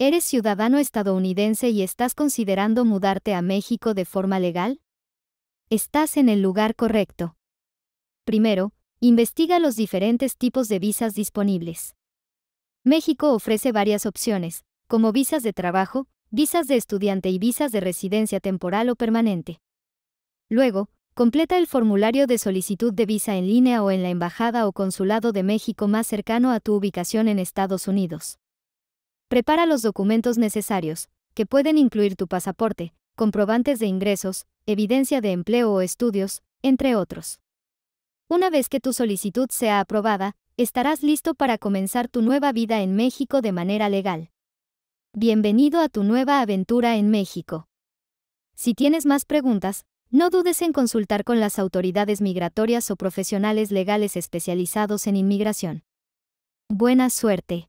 ¿Eres ciudadano estadounidense y estás considerando mudarte a México de forma legal? Estás en el lugar correcto. Primero, investiga los diferentes tipos de visas disponibles. México ofrece varias opciones, como visas de trabajo, visas de estudiante y visas de residencia temporal o permanente. Luego, completa el formulario de solicitud de visa en línea o en la Embajada o Consulado de México más cercano a tu ubicación en Estados Unidos. Prepara los documentos necesarios, que pueden incluir tu pasaporte, comprobantes de ingresos, evidencia de empleo o estudios, entre otros. Una vez que tu solicitud sea aprobada, estarás listo para comenzar tu nueva vida en México de manera legal. Bienvenido a tu nueva aventura en México. Si tienes más preguntas, no dudes en consultar con las autoridades migratorias o profesionales legales especializados en inmigración. Buena suerte.